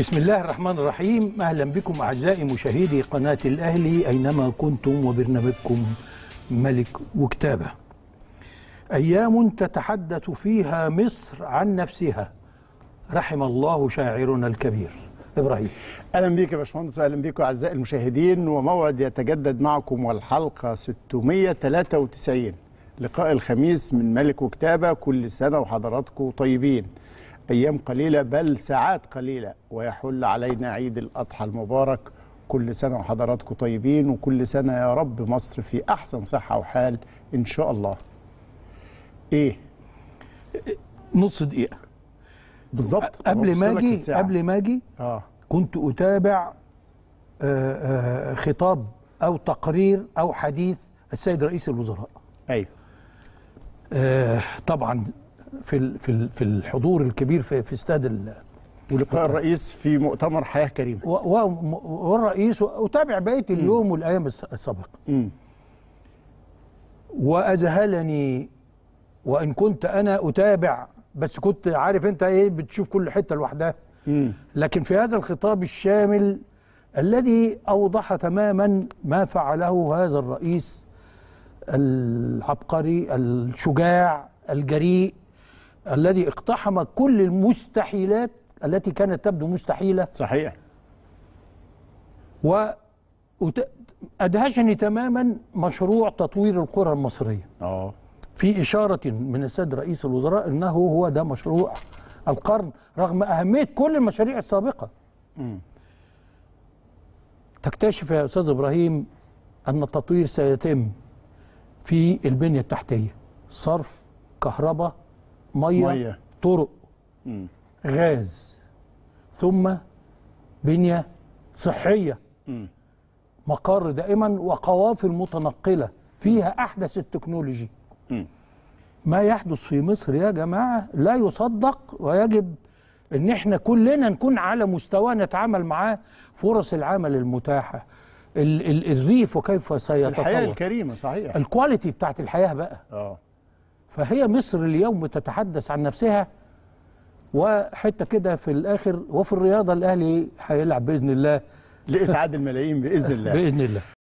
بسم الله الرحمن الرحيم أهلا بكم أعزائي مشاهدي قناة الأهلي أينما كنتم وبرنامجكم ملك وكتابة أيام تتحدث فيها مصر عن نفسها رحم الله شاعرنا الكبير إبراهيم أهلا بيك يا باشمهندس وأهلا بيكم أعزائي المشاهدين وموعد يتجدد معكم والحلقة 693 لقاء الخميس من ملك وكتابة كل سنة وحضراتكم طيبين أيام قليلة بل ساعات قليلة ويحل علينا عيد الأضحى المبارك كل سنة وحضراتكم طيبين وكل سنة يا رب مصر في أحسن صحة وحال إن شاء الله إيه؟ نص دقيقة بالظبط قبل ما أجي قبل ما أجي آه. كنت أتابع آه، آه، خطاب أو تقرير أو حديث السيد رئيس الوزراء أيوه طبعا في في في الحضور الكبير في في استاد ولقاء الرئيس في مؤتمر حياه كريمه والرئيس وتابع بقيه اليوم والايام السابقه واذهلني وان كنت انا اتابع بس كنت عارف انت ايه بتشوف كل حته لوحدها لكن في هذا الخطاب الشامل الذي اوضح تماما ما فعله هذا الرئيس العبقري الشجاع الجريء الذي اقتحم كل المستحيلات التي كانت تبدو مستحيلة صحيح وأدهشني تماما مشروع تطوير القرى المصرية أوه. في إشارة من السيد رئيس الوزراء أنه هو ده مشروع القرن رغم أهمية كل المشاريع السابقة م. تكتشف يا أستاذ إبراهيم أن التطوير سيتم في البنية التحتية صرف كهرباء ميه, مية. طرق مم. غاز ثم بنيه صحيه مم. مقر دائما وقوافل متنقله فيها احدث التكنولوجي مم. ما يحدث في مصر يا جماعه لا يصدق ويجب ان احنا كلنا نكون على مستوى نتعامل معاه فرص العمل المتاحه ال ال الريف وكيف سيتطور الحياه الكريمه صحيح الكواليتي بتاعت الحياه بقى اه فهي مصر اليوم تتحدث عن نفسها وحته كده في الاخر وفي الرياضه الاهلي هيلعب باذن الله لاسعاد الملايين باذن الله باذن الله